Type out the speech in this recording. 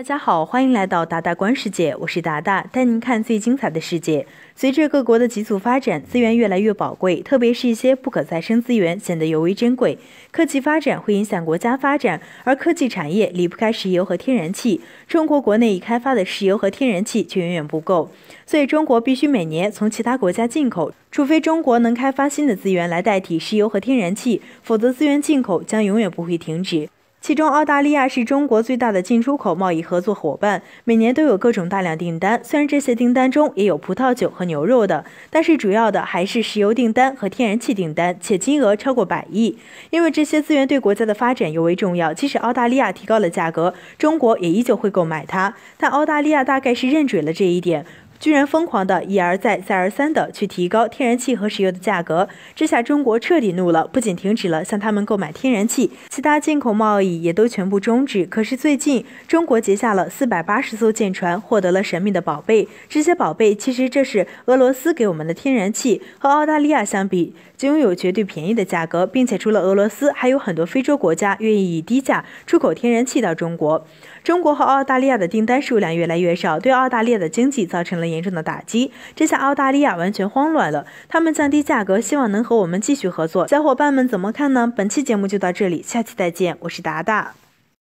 大家好，欢迎来到达达观世界，我是达达，带您看最精彩的世界。随着各国的急速发展，资源越来越宝贵，特别是一些不可再生资源显得尤为珍贵。科技发展会影响国家发展，而科技产业离不开石油和天然气。中国国内已开发的石油和天然气却远远不够，所以中国必须每年从其他国家进口。除非中国能开发新的资源来代替石油和天然气，否则资源进口将永远不会停止。其中，澳大利亚是中国最大的进出口贸易合作伙伴，每年都有各种大量订单。虽然这些订单中也有葡萄酒和牛肉的，但是主要的还是石油订单和天然气订单，且金额超过百亿。因为这些资源对国家的发展尤为重要，即使澳大利亚提高了价格，中国也依旧会购买它。但澳大利亚大概是认准了这一点。居然疯狂的一而再再而三的去提高天然气和石油的价格，这下中国彻底怒了，不仅停止了向他们购买天然气，其他进口贸易也都全部终止。可是最近中国截下了四百八十艘舰船，获得了神秘的宝贝。这些宝贝其实这是俄罗斯给我们的天然气，和澳大利亚相比，就拥有绝对便宜的价格，并且除了俄罗斯，还有很多非洲国家愿意以低价出口天然气到中国。中国和澳大利亚的订单数量越来越少，对澳大利亚的经济造成了。严重的打击，这下澳大利亚完全慌乱了。他们降低价格，希望能和我们继续合作。小伙伴们怎么看呢？本期节目就到这里，下期再见，我是达达。